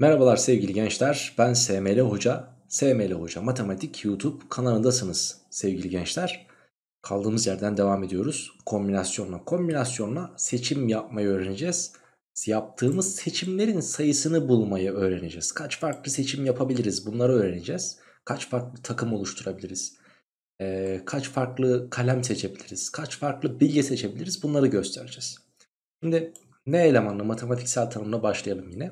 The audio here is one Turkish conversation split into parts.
Merhabalar sevgili gençler. Ben SML Hoca. SML Hoca Matematik YouTube kanalındasınız sevgili gençler. Kaldığımız yerden devam ediyoruz. Kombinasyonla kombinasyonla seçim yapmayı öğreneceğiz. Yaptığımız seçimlerin sayısını bulmayı öğreneceğiz. Kaç farklı seçim yapabiliriz bunları öğreneceğiz. Kaç farklı takım oluşturabiliriz. Ee, kaç farklı kalem seçebiliriz. Kaç farklı bilgi seçebiliriz bunları göstereceğiz. Şimdi ne elemanla matematiksel tanımla başlayalım yine.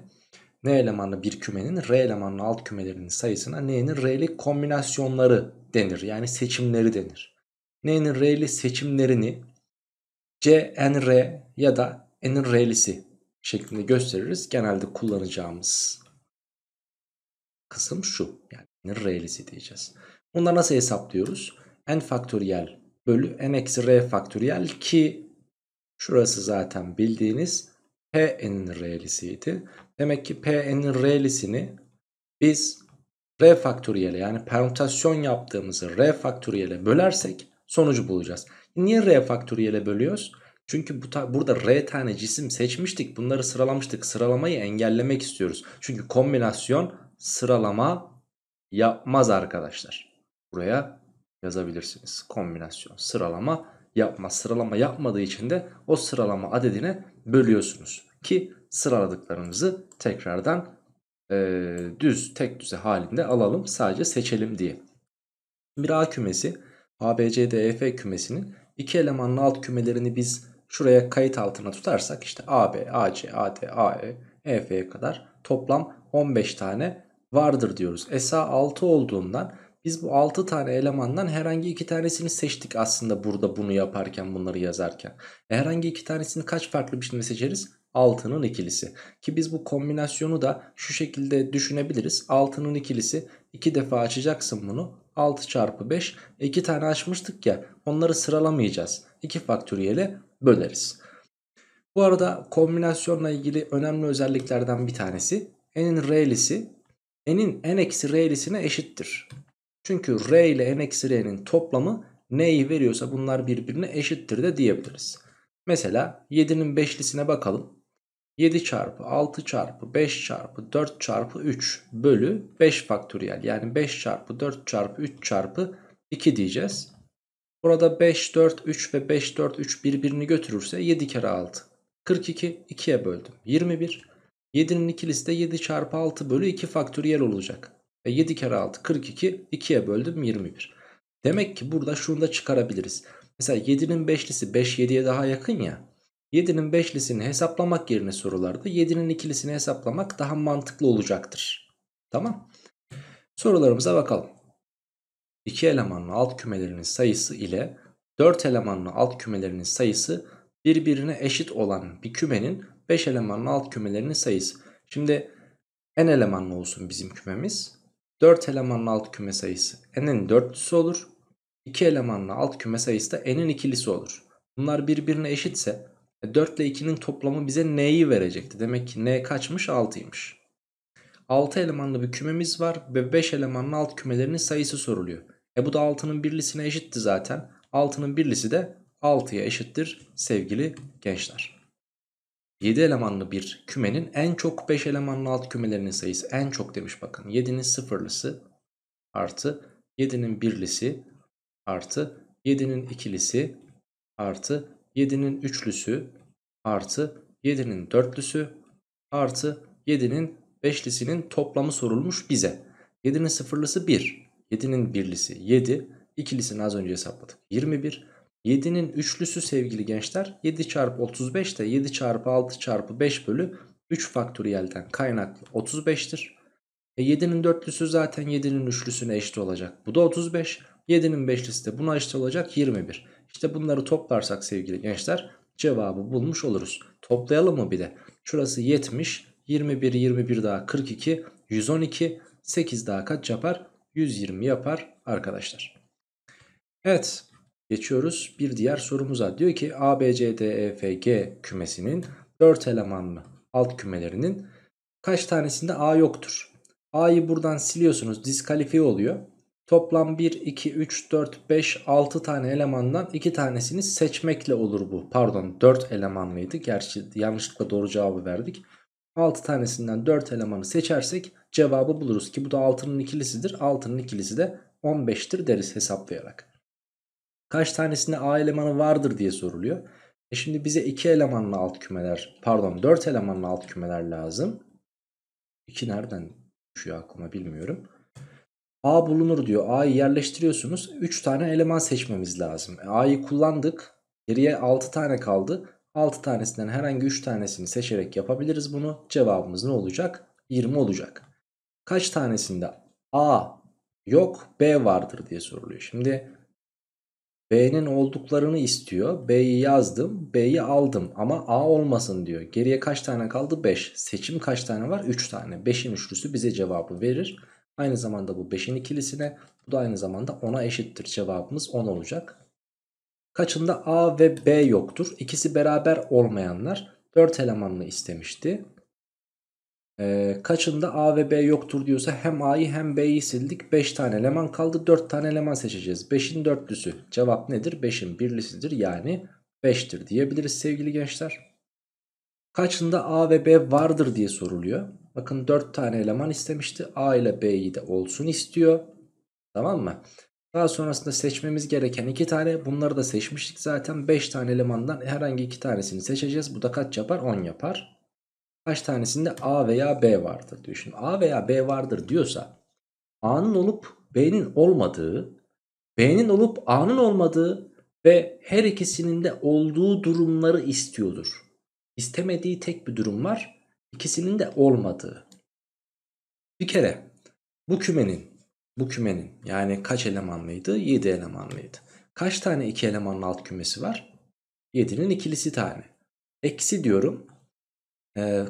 N elemanlı bir kümenin R elemanlı alt kümelerinin sayısına N'nin R'li kombinasyonları denir. Yani seçimleri denir. N'nin R'li seçimlerini CNR ya da N'in R'lisi şeklinde gösteririz. Genelde kullanacağımız kısım şu. Yani N'in R'lisi diyeceğiz. Bunları nasıl hesaplıyoruz? N faktöriyel bölü N eksi R faktöriyel ki şurası zaten bildiğiniz P'nin R'lisiydi. Demek ki P'nin R'lisini biz R faktöriyele yani permütasyon yaptığımızı R faktöriyele bölersek sonucu bulacağız. Niye R faktöriyele bölüyoruz? Çünkü bu burada R tane cisim seçmiştik. Bunları sıralamıştık. Sıralamayı engellemek istiyoruz. Çünkü kombinasyon sıralama yapmaz arkadaşlar. Buraya yazabilirsiniz. Kombinasyon sıralama yapmaz. Sıralama yapmadığı için de o sıralama adedine bölüyorsunuz. Ki sıraladıklarımızı tekrardan e, düz tek düze halinde alalım. Sadece seçelim diye. Bir A kümesi ABCDEF kümesinin iki elemanlı alt kümelerini biz şuraya kayıt altına tutarsak işte AB, AC, AD, AE, EF'ye kadar toplam 15 tane vardır diyoruz. SA 6 olduğundan biz bu 6 tane elemandan herhangi 2 tanesini seçtik aslında burada bunu yaparken bunları yazarken. E, herhangi 2 tanesini kaç farklı biçimde seçeriz? 6'nın ikilisi. Ki biz bu kombinasyonu da şu şekilde düşünebiliriz. 6'nın ikilisi 2 defa açacaksın bunu. 6 çarpı 5. 2 tane açmıştık ya onları sıralamayacağız. 2 faktöriyele böleriz. Bu arada kombinasyonla ilgili önemli özelliklerden bir tanesi. N'in R'lisi N'in N-R'lisine eksi eşittir. Çünkü R ile N-R'nin eksi toplamı neyi veriyorsa bunlar birbirine eşittir de diyebiliriz. Mesela 7'nin 5'lisine bakalım. 7 çarpı 6 çarpı 5 çarpı 4 çarpı 3 bölü 5 faktöriyel yani 5 çarpı 4 çarpı 3 çarpı 2 diyeceğiz. Burada 5, 4, 3 ve 5, 4, 3 birbirini götürürse 7 kere 6. 42, 2'ye böldüm. 21. 7'nin ikilisi de 7 çarpı 6 bölü 2 faktöriyel olacak. ve 7 kere 6, 42, 2'ye böldüm 21. Demek ki burada şunu da çıkarabiliriz. Mesela 7'nin 5'lisi 5, 7'ye daha yakın ya. 7'nin 5'lisini hesaplamak yerine sorularda 7'nin ikilisini hesaplamak daha mantıklı olacaktır. Tamam. Sorularımıza bakalım. 2 elemanlı alt kümelerinin sayısı ile 4 elemanlı alt kümelerinin sayısı birbirine eşit olan bir kümenin 5 elemanlı alt kümelerinin sayısı. Şimdi n elemanlı olsun bizim kümemiz. 4 elemanlı alt küme sayısı n'in dörtlüsü olur. 2 elemanlı alt küme sayısı da n'in ikilisi olur. Bunlar birbirine eşitse 4 e, ile 2'nin toplamı bize n'yi verecekti. Demek ki n kaçmış? 6'ymış. 6 elemanlı bir kümemiz var ve 5 elemanlı alt kümelerinin sayısı soruluyor. E bu da 6'nın birlisine eşitti zaten. 6'nın birlisi de 6'ya eşittir sevgili gençler. 7 elemanlı bir kümenin en çok 5 elemanlı alt kümelerinin sayısı en çok demiş bakın. 7'nin sıfırlısı artı 7'nin birlisi artı 7'nin ikilisi artı 7'nin üçlüsü artı 7'nin dörtlüsü artı 7'nin beşlisinin toplamı sorulmuş bize. 7'nin sıfırlısı 1. 7'nin birlisi 7. İkilisini az önce hesapladık. 21. 7'nin üçlüsü sevgili gençler 7 çarpı 35 de 7 çarpı 6 çarpı 5 bölü 3 faktöriyelden kaynaklı 35'tir. E 7'nin dörtlüsü zaten 7'nin üçlüsüne eşit olacak. Bu da 35. 7'nin beşlisi de buna eşit olacak 21. İşte bunları toplarsak sevgili gençler cevabı bulmuş oluruz. Toplayalım mı bir de? Şurası 70, 21, 21 daha 42, 112, 8 daha kaç yapar? 120 yapar arkadaşlar. Evet geçiyoruz bir diğer sorumuza. Diyor ki A, B, C, D, E, F, G kümesinin 4 elemanlı alt kümelerinin kaç tanesinde A yoktur? A'yı buradan siliyorsunuz diskalifiye oluyor. Toplam 1, 2, 3, 4, 5, 6 tane elemandan 2 tanesini seçmekle olur bu. Pardon 4 elemanlıydı. Gerçi yanlışlıkla doğru cevabı verdik. 6 tanesinden 4 elemanı seçersek cevabı buluruz ki bu da 6'nın ikilisidir. 6'nın ikilisi de 15'tir deriz hesaplayarak. Kaç tanesinde A elemanı vardır diye soruluyor. E şimdi bize 2 elemanlı alt kümeler pardon 4 elemanlı alt kümeler lazım. 2 nereden düşüyor aklıma bilmiyorum. A bulunur diyor. A'yı yerleştiriyorsunuz. 3 tane eleman seçmemiz lazım. E, A'yı kullandık. Geriye 6 tane kaldı. 6 tanesinden herhangi 3 tanesini seçerek yapabiliriz bunu. Cevabımız ne olacak? 20 olacak. Kaç tanesinde A yok B vardır diye soruluyor. Şimdi B'nin olduklarını istiyor. B'yi yazdım, B'yi aldım ama A olmasın diyor. Geriye kaç tane kaldı? 5. Seçim kaç tane var? 3 tane. 5'in üçlüsü bize cevabı verir. Aynı zamanda bu 5'in ikilisine bu da aynı zamanda 10'a eşittir cevabımız 10 olacak. Kaçında A ve B yoktur? İkisi beraber olmayanlar 4 elemanını istemişti. Ee, kaçında A ve B yoktur diyorsa hem A'yı hem B'yi sildik. 5 tane eleman kaldı. 4 tane eleman seçeceğiz. 5'in dörtlüsü. Cevap nedir? 5'in birlisidir. Yani 5'tir diyebiliriz sevgili gençler. Kaçında A ve B vardır diye soruluyor. Bakın 4 tane eleman istemişti. A ile B'yi de olsun istiyor. Tamam mı? Daha sonrasında seçmemiz gereken 2 tane. Bunları da seçmiştik zaten. 5 tane elemandan herhangi 2 tanesini seçeceğiz. Bu da kaç yapar? 10 yapar. Kaç tanesinde A veya B vardır Düşün A veya B vardır diyorsa A'nın olup B'nin olmadığı, B'nin olup A'nın olmadığı ve her ikisinin de olduğu durumları istiyordur. İstemediği tek bir durum var ikisinin de olmadığı. Bir kere bu kümenin bu kümenin yani kaç elemanlıydı? 7 elemanlıydı. Kaç tane iki elemanlı alt kümesi var? 7'nin ikilisi tane. Eksi diyorum. E, ee,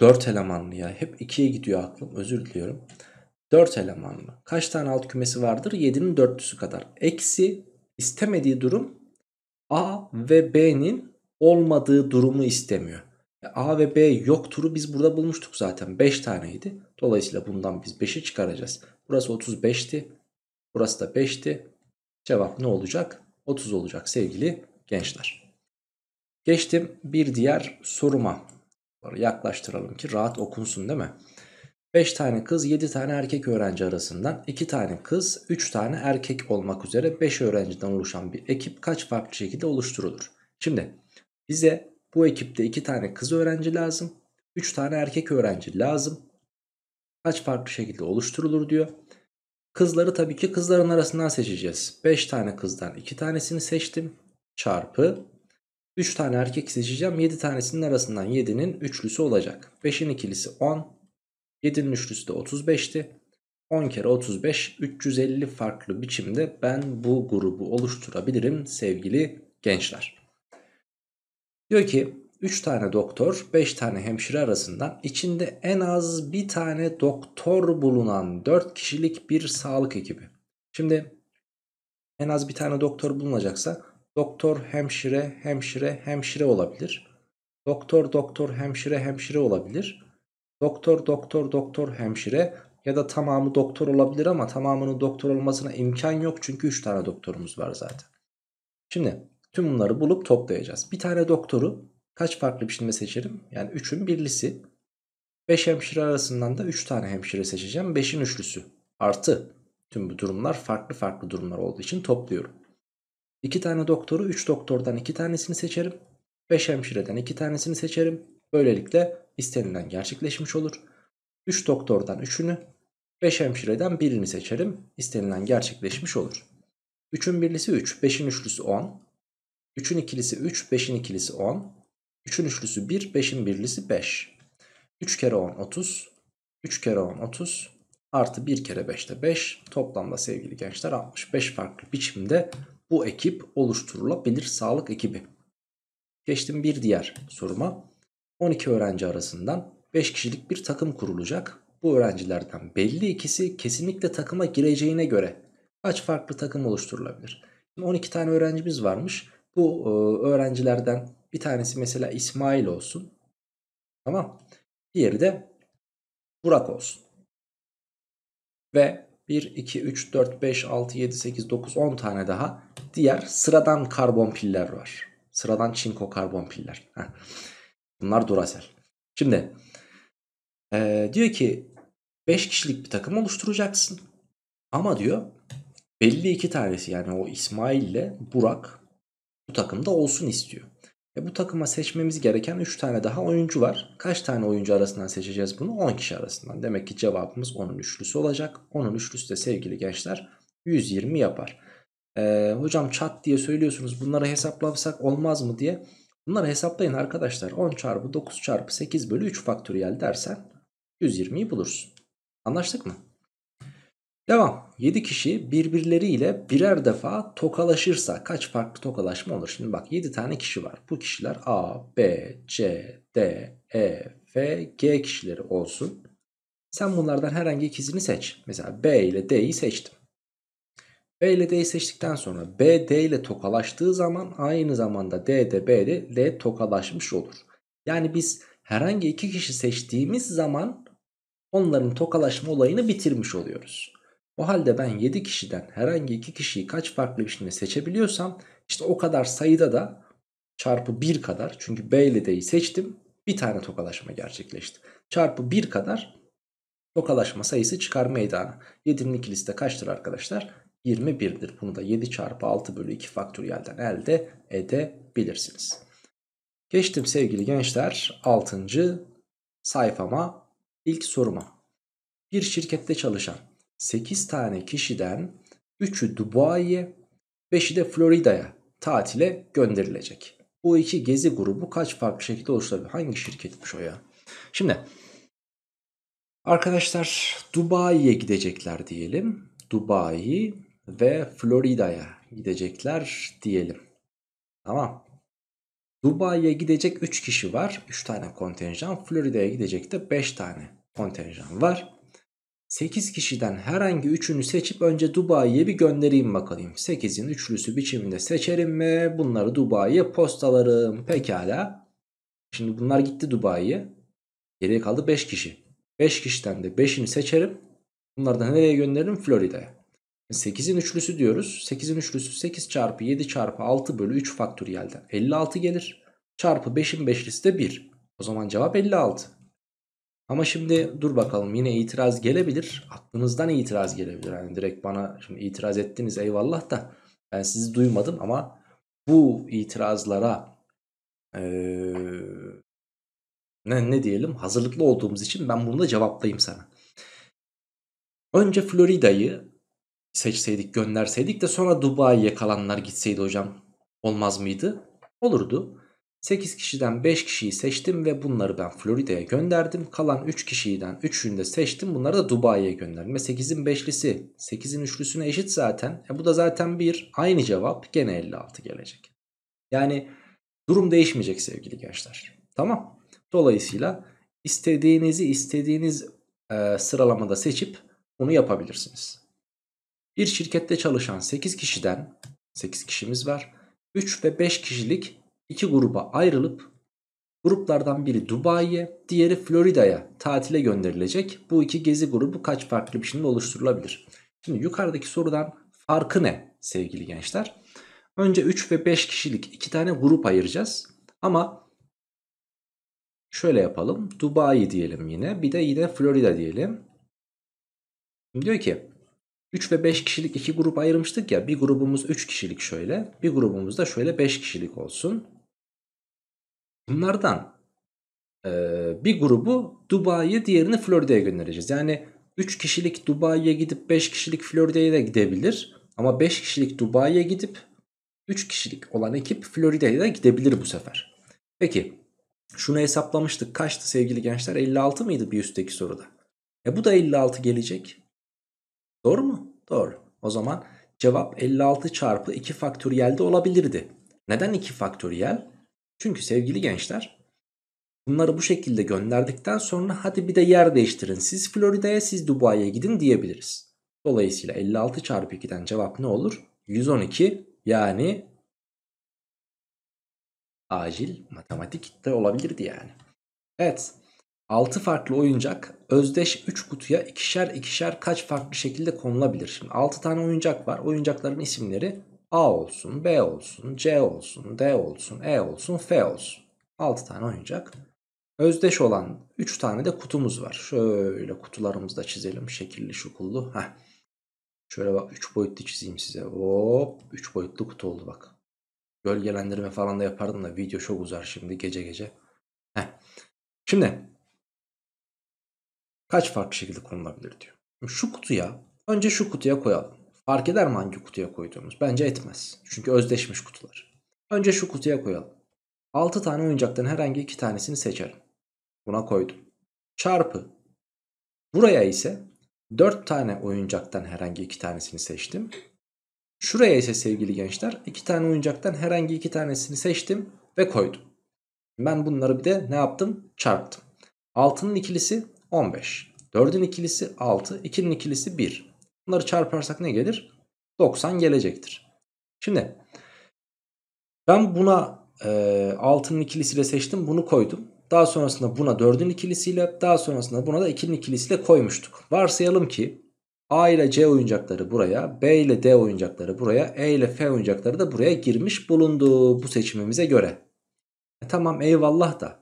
4 elemanlı ya. Hep 2'ye gidiyor aklım. Özür diliyorum. 4 elemanlı. Kaç tane alt kümesi vardır? 7'nin 4'lüsü kadar. Eksi istemediği durum A ve B'nin olmadığı durumu istemiyor. E, A ve B yok turu biz burada bulmuştuk zaten. 5 taneydi. Dolayısıyla bundan biz 5'i çıkaracağız. Burası 35'ti. Burası da 5'ti. Cevap ne olacak? 30 olacak sevgili gençler. Geçtim bir diğer soruma. Yaklaştıralım ki rahat okunsun değil mi? 5 tane kız 7 tane erkek öğrenci arasından 2 tane kız 3 tane erkek olmak üzere 5 öğrenciden oluşan bir ekip kaç farklı şekilde oluşturulur? Şimdi bize bu ekipte 2 tane kız öğrenci lazım. 3 tane erkek öğrenci lazım. Kaç farklı şekilde oluşturulur diyor. Kızları tabii ki kızların arasından seçeceğiz. 5 tane kızdan 2 tanesini seçtim. Çarpı 3 tane erkek seçeceğim. 7 tanesinin arasından 7'nin üçlüsü olacak. 5'in ikilisi 10. 7'nin üçlüsü de 35'ti. 10 kere 35 350 farklı biçimde ben bu grubu oluşturabilirim sevgili gençler. Diyor ki 3 tane doktor 5 tane hemşire arasından içinde en az bir tane doktor bulunan 4 kişilik bir sağlık ekibi. Şimdi en az bir tane doktor bulunacaksa doktor hemşire hemşire hemşire olabilir. Doktor doktor hemşire hemşire olabilir. Doktor doktor doktor hemşire ya da tamamı doktor olabilir ama tamamının doktor olmasına imkan yok çünkü 3 tane doktorumuz var zaten. Şimdi Tüm bunları bulup toplayacağız. Bir tane doktoru kaç farklı biçimde seçerim? Yani 3'ün birlisi. 5 hemşire arasından da 3 tane hemşire seçeceğim. 5'in üçlüsü. Artı tüm bu durumlar farklı farklı durumlar olduğu için topluyorum. 2 tane doktoru 3 doktordan 2 tanesini seçerim. 5 hemşireden 2 tanesini seçerim. Böylelikle istenilen gerçekleşmiş olur. 3 üç doktordan 3'ünü 5 hemşireden birini seçerim. İstenilen gerçekleşmiş olur. 3'ün birlisi 3, 5'in üçlüsü 10, 3'ün ikilisi 3, 5'in ikilisi 10. 3'ün üçlüsü 1, 5'in birlisi 5. 3 kere 10 30. 3 kere 10 30. Artı 1 kere 5 de 5. Toplamda sevgili gençler 65 farklı biçimde bu ekip oluşturulabilir sağlık ekibi. Geçtim bir diğer soruma. 12 öğrenci arasından 5 kişilik bir takım kurulacak. Bu öğrencilerden belli ikisi kesinlikle takıma gireceğine göre kaç farklı takım oluşturulabilir? Şimdi 12 tane öğrencimiz varmış bu e, öğrencilerden bir tanesi mesela İsmail olsun. Tamam. Diğeri de Burak olsun. Ve 1, 2, 3, 4, 5, 6, 7, 8, 9, 10 tane daha diğer sıradan karbon piller var. Sıradan çinko karbon piller. Bunlar Duracell. Şimdi ee, diyor ki 5 kişilik bir takım oluşturacaksın. Ama diyor belli iki tanesi yani o İsmail ile Burak bu takımda olsun istiyor. E bu takıma seçmemiz gereken 3 tane daha oyuncu var. Kaç tane oyuncu arasından seçeceğiz bunu? 10 kişi arasından. Demek ki cevabımız 10'un üçlüsü olacak. 10'un üçlüsü de sevgili gençler 120 yapar. Ee, hocam çat diye söylüyorsunuz bunları hesaplasak olmaz mı diye. Bunları hesaplayın arkadaşlar. 10 çarpı 9 çarpı 8 bölü 3 faktöriyel dersen 120'yi bulursun. Anlaştık mı? Devam. 7 kişi birbirleriyle birer defa tokalaşırsa kaç farklı tokalaşma olur? Şimdi bak 7 tane kişi var. Bu kişiler A, B, C, D, E, F, G kişileri olsun. Sen bunlardan herhangi ikisini seç. Mesela B ile D'yi seçtim. B ile D'yi seçtikten sonra B D ile tokalaştığı zaman aynı zamanda D de B ile D tokalaşmış olur. Yani biz herhangi iki kişi seçtiğimiz zaman onların tokalaşma olayını bitirmiş oluyoruz. O halde ben 7 kişiden herhangi 2 kişiyi kaç farklı biçimde seçebiliyorsam işte o kadar sayıda da çarpı 1 kadar çünkü B ile D'yi seçtim bir tane tokalaşma gerçekleşti. Çarpı 1 kadar tokalaşma sayısı çıkar meydana. 7'nin ikilisi de kaçtır arkadaşlar? 21'dir. Bunu da 7 çarpı 6 bölü 2 faktöriyelden elde edebilirsiniz. Geçtim sevgili gençler 6. sayfama ilk soruma. Bir şirkette çalışan 8 tane kişiden 3'ü Dubai'ye, 5'i de Florida'ya tatile gönderilecek. Bu iki gezi grubu kaç farklı şekilde oluşturabilir? Hangi şirketmiş o ya? Şimdi arkadaşlar Dubai'ye gidecekler diyelim. Dubai ve Florida'ya gidecekler diyelim. Tamam. Dubai'ye gidecek 3 kişi var. 3 tane kontenjan. Florida'ya gidecek de 5 tane kontenjan var. 8 kişiden herhangi üçünü seçip önce Dubai'ye bir göndereyim bakalım. 8'in üçlüsü biçiminde seçerim mi? Bunları Dubai'ye postalarım. Pekala. Şimdi bunlar gitti Dubai'ye. Geriye kaldı 5 kişi. 5 kişiden de 5'ini seçerim. Bunlardan nereye gönderirim? Florida'ya. 8'in üçlüsü diyoruz. 8'in üçlüsü 8 çarpı 7 çarpı 6 bölü 3 faktöriyelden 56 gelir. Çarpı 5'in beşlisi de 1. O zaman cevap 56. Ama şimdi dur bakalım yine itiraz gelebilir. Aklınızdan itiraz gelebilir. Yani direkt bana şimdi itiraz ettiniz eyvallah da ben sizi duymadım ama bu itirazlara ee, ne, ne diyelim hazırlıklı olduğumuz için ben bunu da cevaplayayım sana. Önce Florida'yı seçseydik gönderseydik de sonra Dubai'ye kalanlar gitseydi hocam olmaz mıydı? Olurdu. 8 kişiden 5 kişiyi seçtim ve bunları ben Florida'ya gönderdim. Kalan 3 kişiden 3'ünü de seçtim. Bunları da Dubai'ye gönderdim. Ve 8'in 5'lisi 8'in 3'lüsüne eşit zaten. E bu da zaten bir Aynı cevap gene 56 gelecek. Yani durum değişmeyecek sevgili gençler. Tamam. Dolayısıyla istediğinizi istediğiniz e, sıralamada seçip bunu yapabilirsiniz. Bir şirkette çalışan 8 kişiden 8 kişimiz var. 3 ve 5 kişilik iki gruba ayrılıp gruplardan biri Dubai'ye diğeri Florida'ya tatile gönderilecek. Bu iki gezi grubu kaç farklı biçimde oluşturulabilir? Şimdi yukarıdaki sorudan farkı ne sevgili gençler? Önce 3 ve 5 kişilik iki tane grup ayıracağız. Ama şöyle yapalım. Dubai diyelim yine. Bir de yine Florida diyelim. Şimdi diyor ki 3 ve 5 kişilik iki grup ayırmıştık ya. Bir grubumuz 3 kişilik şöyle. Bir grubumuz da şöyle 5 kişilik olsun. Bunlardan e, bir grubu Dubai'ye diğerini Florida'ya göndereceğiz. Yani 3 kişilik Dubai'ye gidip 5 kişilik Florida'ya da gidebilir. Ama 5 kişilik Dubai'ye gidip 3 kişilik olan ekip Florida'ya da gidebilir bu sefer. Peki şunu hesaplamıştık kaçtı sevgili gençler 56 mıydı bir üstteki soruda? E bu da 56 gelecek. Doğru mu? Doğru. O zaman cevap 56 çarpı 2 faktöriyel de olabilirdi. Neden 2 faktöriyel? Çünkü sevgili gençler bunları bu şekilde gönderdikten sonra hadi bir de yer değiştirin. Siz Florida'ya siz Dubai'ye gidin diyebiliriz. Dolayısıyla 56 çarpı 2'den cevap ne olur? 112 yani acil matematik de olabilirdi yani. Evet 6 farklı oyuncak özdeş 3 kutuya ikişer ikişer kaç farklı şekilde konulabilir? Şimdi 6 tane oyuncak var. Oyuncakların isimleri A olsun, B olsun, C olsun, D olsun, E olsun, F olsun. 6 tane oyuncak. Özdeş olan 3 tane de kutumuz var. Şöyle kutularımızı da çizelim. Şekilli şukullu. Heh. Şöyle bak 3 boyutlu çizeyim size. Hop 3 boyutlu kutu oldu bak. Gölgelendirme falan da yapardım da video çok uzar şimdi gece gece. Heh. Şimdi kaç farklı şekilde konulabilir diyor. Şu kutuya önce şu kutuya koyalım. Fark eder mi hangi kutuya koyduğumuz? Bence etmez. Çünkü özdeşmiş kutular. Önce şu kutuya koyalım. 6 tane oyuncaktan herhangi 2 tanesini seçerim. Buna koydum. Çarpı. Buraya ise 4 tane oyuncaktan herhangi 2 tanesini seçtim. Şuraya ise sevgili gençler 2 tane oyuncaktan herhangi 2 tanesini seçtim ve koydum. Ben bunları bir de ne yaptım? Çarptım. 6'nın ikilisi 15. 4'ün ikilisi 6. 2'nin ikilisi 1. Bunları çarparsak ne gelir? 90 gelecektir. Şimdi ben buna e, 6'nın ikilisiyle seçtim bunu koydum. Daha sonrasında buna 4'ün ikilisiyle daha sonrasında buna da 2'nin ikilisiyle koymuştuk. Varsayalım ki A ile C oyuncakları buraya, B ile D oyuncakları buraya, E ile F oyuncakları da buraya girmiş bulundu bu seçimimize göre. E tamam eyvallah da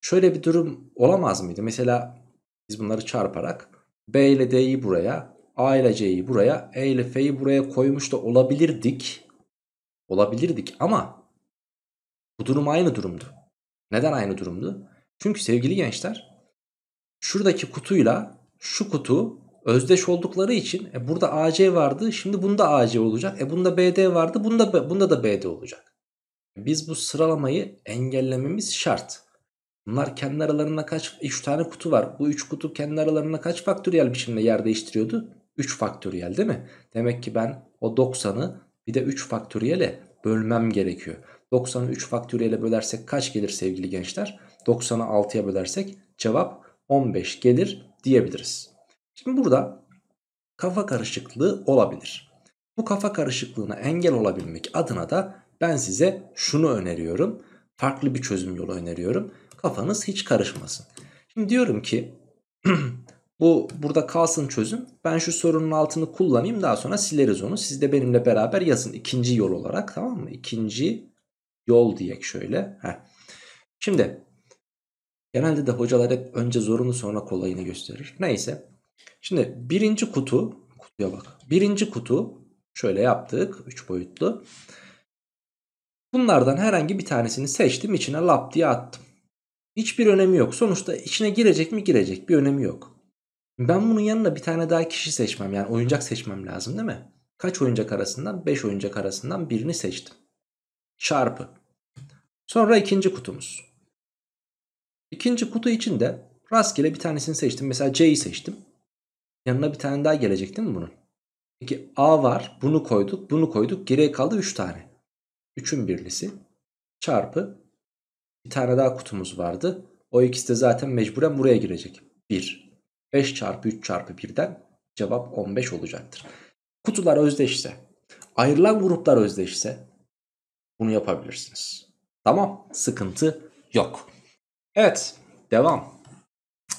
şöyle bir durum olamaz mıydı? Mesela biz bunları çarparak B ile D'yi buraya, A ile C'yi buraya, E ile F'yi buraya koymuş da olabilirdik. Olabilirdik ama bu durum aynı durumdu. Neden aynı durumdu? Çünkü sevgili gençler şuradaki kutuyla şu kutu özdeş oldukları için e, burada AC vardı. Şimdi bunda AC olacak. E bunda BD vardı. Bunda bunda da BD olacak. Biz bu sıralamayı engellememiz şart. Bunlar kendi aralarında kaç 3 tane kutu var. Bu 3 kutu kendi aralarında kaç faktöriyel biçimde yer değiştiriyordu? 3 faktöriyel değil mi? Demek ki ben o 90'ı bir de 3 faktöriyele bölmem gerekiyor. 90'ı 3 faktöriyele bölersek kaç gelir sevgili gençler? 90'ı 6'ya bölersek cevap 15 gelir diyebiliriz. Şimdi burada kafa karışıklığı olabilir. Bu kafa karışıklığına engel olabilmek adına da ben size şunu öneriyorum. Farklı bir çözüm yolu öneriyorum. Kafanız hiç karışmasın. Şimdi diyorum ki Bu burada kalsın çözüm. Ben şu sorunun altını kullanayım daha sonra sileriz onu. Siz de benimle beraber yazın ikinci yol olarak tamam mı? İkinci yol diyek şöyle. Heh. Şimdi genelde de hocalar hep önce zorunu sonra kolayını gösterir. Neyse. Şimdi birinci kutu kutuya bak. Birinci kutu şöyle yaptık. üç boyutlu. Bunlardan herhangi bir tanesini seçtim. içine lap diye attım. Hiçbir önemi yok. Sonuçta içine girecek mi girecek bir önemi yok. Ben bunun yanına bir tane daha kişi seçmem yani oyuncak seçmem lazım değil mi? Kaç oyuncak arasından? 5 oyuncak arasından birini seçtim. Çarpı. Sonra ikinci kutumuz. İkinci kutu içinde rastgele bir tanesini seçtim. Mesela C'yi seçtim. Yanına bir tane daha gelecek değil mi bunun? Peki A var. Bunu koyduk. Bunu koyduk. Geriye kaldı 3 tane. 3'ün birlisi. Çarpı. Bir tane daha kutumuz vardı. O ikisi de zaten mecburen buraya girecek. 1. 5 çarpı 3 çarpı 1'den cevap 15 olacaktır. Kutular özdeşse, ayrılan gruplar özdeşse bunu yapabilirsiniz. Tamam sıkıntı yok. Evet devam.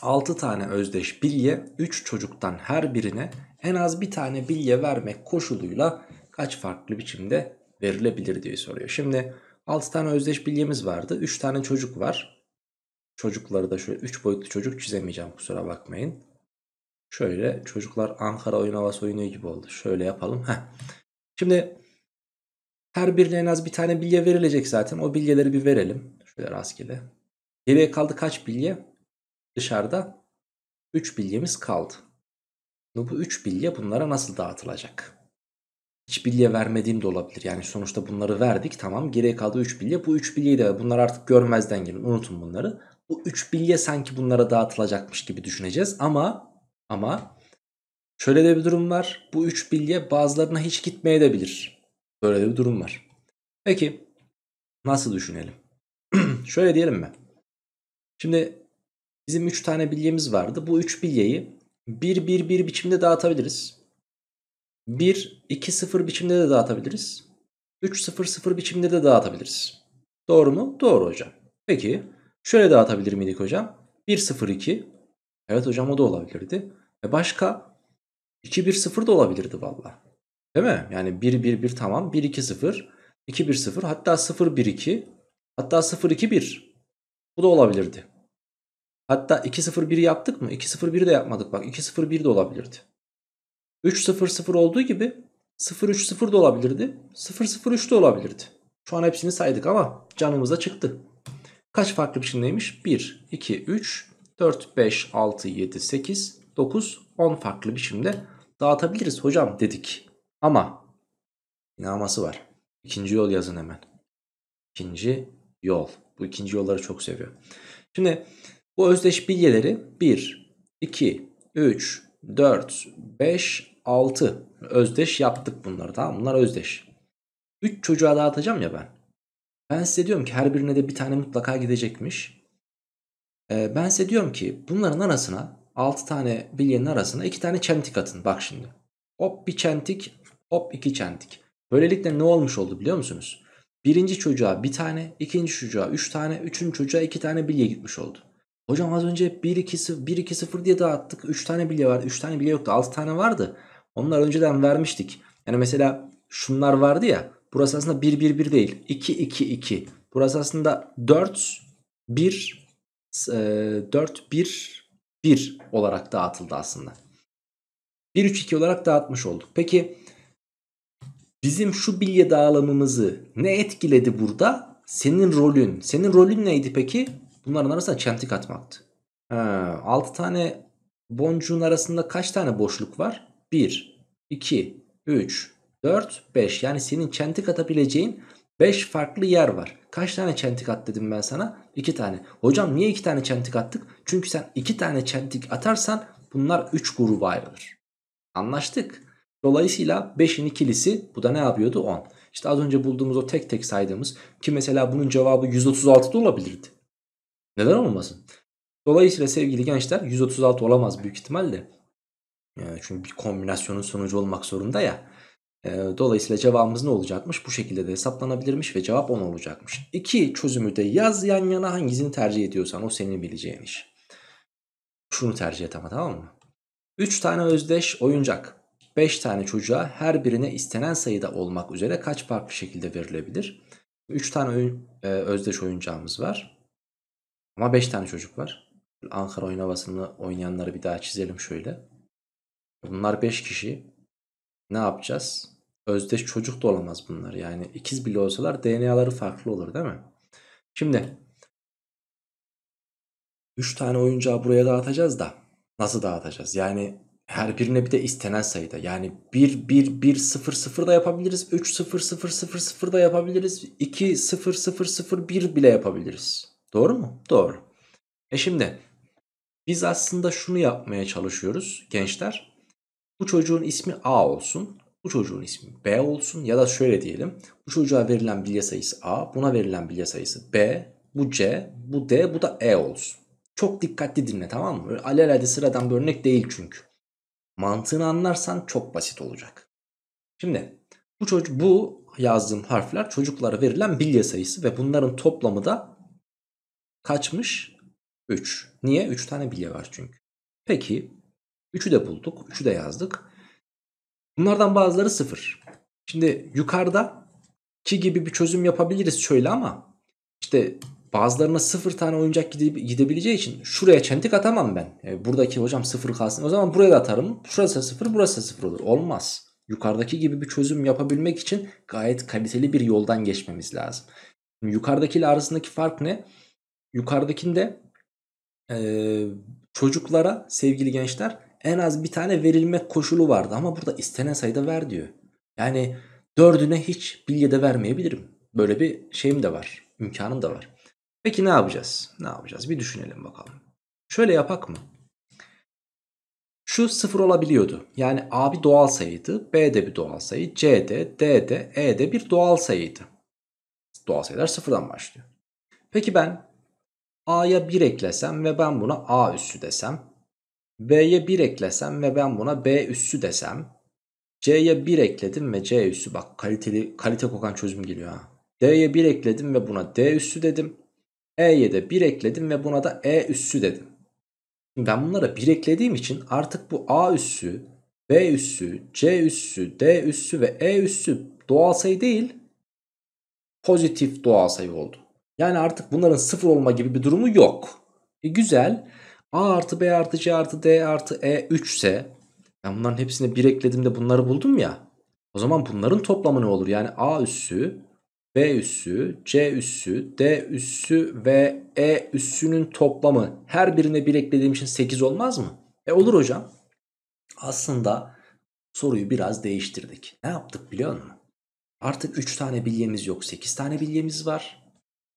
6 tane özdeş bilye 3 çocuktan her birine en az bir tane bilye vermek koşuluyla kaç farklı biçimde verilebilir diye soruyor. Şimdi 6 tane özdeş bilyemiz vardı. 3 tane çocuk var. Çocukları da şöyle 3 boyutlu çocuk çizemeyeceğim kusura bakmayın. Şöyle çocuklar Ankara oyun havası oynuyor gibi oldu. Şöyle yapalım. Heh. Şimdi her birine en az bir tane bilye verilecek zaten. O bilyeleri bir verelim. Şöyle rastgele. Geriye kaldı kaç bilye? Dışarıda 3 bilyemiz kaldı. Şimdi bu 3 bilye bunlara nasıl dağıtılacak? Hiç bilye vermediğim de olabilir. Yani sonuçta bunları verdik tamam. Geriye kaldı 3 bilye. Bu 3 bilyeyi de bunlar artık görmezden gelin. Unutun bunları. Bu 3 bilye sanki bunlara dağıtılacakmış gibi düşüneceğiz. Ama ama şöyle de bir durum var. Bu üç bilye bazılarına hiç gitmeye de bilir. Böyle de bir durum var. Peki nasıl düşünelim? şöyle diyelim mi? Şimdi bizim 3 tane bilyemiz vardı. Bu 3 bilyeyi 1-1-1 biçimde dağıtabiliriz. 1-2-0 biçimde de dağıtabiliriz. 3-0-0 biçimde de dağıtabiliriz. Doğru mu? Doğru hocam. Peki şöyle dağıtabilir miydik hocam? 1-0-2, Evet hocam o da olabilirdi. E başka 2-1-0 da olabilirdi valla. Değil mi? Yani 1-1-1 tamam. 1-2-0. 2-1-0. Hatta 0-1-2. Hatta 0-2-1. Bu da olabilirdi. Hatta 2-0-1 yaptık mı? 2-0-1 de yapmadık bak. 2-0-1 de olabilirdi. 3-0-0 olduğu gibi 0-3-0 da olabilirdi. 0-0-3 de olabilirdi. Şu an hepsini saydık ama canımıza çıktı. Kaç farklı biçimdeymiş? 1, 2, 3, 4, 5, 6, 7, 8, 9, 10 farklı biçimde dağıtabiliriz hocam dedik. Ama yine var. İkinci yol yazın hemen. İkinci yol. Bu ikinci yolları çok seviyor. Şimdi bu özdeş bilgileri 1, 2, 3, 4, 5, 6 özdeş yaptık bunları tamam Bunlar özdeş. 3 çocuğa dağıtacağım ya ben. Ben size diyorum ki her birine de bir tane mutlaka gidecekmiş. E, ben size diyorum ki bunların arasına 6 tane bilyenin arasına 2 tane çentik atın. Bak şimdi. Hop bir çentik hop iki çentik. Böylelikle ne olmuş oldu biliyor musunuz? Birinci çocuğa bir tane, ikinci çocuğa üç tane, üçüncü çocuğa iki tane bilye gitmiş oldu. Hocam az önce 1-2-0 diye dağıttık. 3 tane bilye vardı. 3 tane bilye yoktu. 6 tane vardı. Onlar önceden vermiştik. Yani mesela şunlar vardı ya. Burası aslında 1-1-1 değil. 2-2-2. Burası aslında 4-1 4-1-1 e, olarak dağıtıldı aslında. 1-3-2 olarak dağıtmış olduk. Peki bizim şu bilye dağılımımızı ne etkiledi burada? Senin rolün. Senin rolün neydi peki? Bunların arasında çentik atmaktı. Ha, 6 tane boncuğun arasında kaç tane boşluk var? 1, 2, 3, 4, 5. Yani senin çentik atabileceğin 5 farklı yer var. Kaç tane çentik at dedim ben sana? 2 tane. Hocam niye 2 tane çentik attık? Çünkü sen 2 tane çentik atarsan bunlar 3 gruba ayrılır. Anlaştık. Dolayısıyla 5'in ikilisi bu da ne yapıyordu? 10. İşte az önce bulduğumuz o tek tek saydığımız ki mesela bunun cevabı 136 da olabilirdi. Neden olmasın? Dolayısıyla sevgili gençler 136 olamaz büyük ihtimalle. Yani çünkü bir kombinasyonun sonucu olmak zorunda ya. Ee, dolayısıyla cevabımız ne olacakmış? Bu şekilde de hesaplanabilirmiş ve cevap 10 olacakmış. İki çözümü de yaz yan yana hangisini tercih ediyorsan o senin bileceğin iş. Şunu tercih et ama tamam mı? 3 tane özdeş oyuncak. 5 tane çocuğa her birine istenen sayıda olmak üzere kaç farklı şekilde verilebilir? 3 tane oyun, e, özdeş oyuncağımız var. Ama 5 tane çocuk var. Ankara oyun havasını oynayanları bir daha çizelim şöyle. Bunlar 5 kişi ne yapacağız? Özdeş çocuk da olamaz bunlar. Yani ikiz bile olsalar DNA'ları farklı olur değil mi? Şimdi 3 tane oyuncağı buraya dağıtacağız da nasıl dağıtacağız? Yani her birine bir de istenen sayıda. Yani 1 1 1 0 0 da yapabiliriz. 3 0 0 0 0 da yapabiliriz. 2 0 0 0 1 bile yapabiliriz. Doğru mu? Doğru. E şimdi biz aslında şunu yapmaya çalışıyoruz gençler. Bu çocuğun ismi A olsun. Bu çocuğun ismi B olsun ya da şöyle diyelim. Bu çocuğa verilen bilye sayısı A, buna verilen bilye sayısı B, bu C, bu D, bu da E olsun. Çok dikkatli dinle tamam mı? Öyle alelade sıradan bir örnek değil çünkü. Mantığını anlarsan çok basit olacak. Şimdi bu çocuk bu yazdığım harfler çocuklara verilen bilye sayısı ve bunların toplamı da kaçmış? 3. Niye? 3 tane bilye var çünkü. Peki 3'ü de bulduk. 3'ü de yazdık. Bunlardan bazıları 0. Şimdi yukarıda 2 gibi bir çözüm yapabiliriz şöyle ama işte bazılarına 0 tane oyuncak gidebileceği için şuraya çentik atamam ben. E, buradaki hocam 0 kalsın. O zaman buraya da atarım. Şurası 0 burası 0 olur. Olmaz. Yukarıdaki gibi bir çözüm yapabilmek için gayet kaliteli bir yoldan geçmemiz lazım. Şimdi yukarıdaki ile arasındaki fark ne? Yukarıdakinde e, çocuklara sevgili gençler en az bir tane verilmek koşulu vardı ama burada istenen sayıda ver diyor. Yani dördüne hiç bilye de vermeyebilirim. Böyle bir şeyim de var. imkanım da var. Peki ne yapacağız? Ne yapacağız? Bir düşünelim bakalım. Şöyle yapak mı? Şu sıfır olabiliyordu. Yani A bir doğal sayıydı. B de bir doğal sayı. C de, D de, E de bir doğal sayıydı. Doğal sayılar sıfırdan başlıyor. Peki ben A'ya 1 eklesem ve ben buna A üssü desem B'ye 1 eklesem ve ben buna B üssü desem. C'ye 1 ekledim ve C üssü bak kaliteli kalite kokan çözüm geliyor ha. D'ye 1 ekledim ve buna D üssü dedim. E'ye de 1 ekledim ve buna da E üssü dedim. ben bunlara 1 eklediğim için artık bu A üssü, B üssü, C üssü, D üssü ve E üssü doğal sayı değil pozitif doğal sayı oldu. Yani artık bunların sıfır olma gibi bir durumu yok. E güzel. A artı B artı C artı D artı E 3 ise ben bunların hepsini 1 de bunları buldum ya. O zaman bunların toplamı ne olur? Yani A üssü, B üssü, C üssü, D üssü ve E üssünün toplamı her birine 1 eklediğim için 8 olmaz mı? E olur hocam. Aslında soruyu biraz değiştirdik. Ne yaptık biliyor musun? Artık 3 tane bilyemiz yok 8 tane bilyemiz var.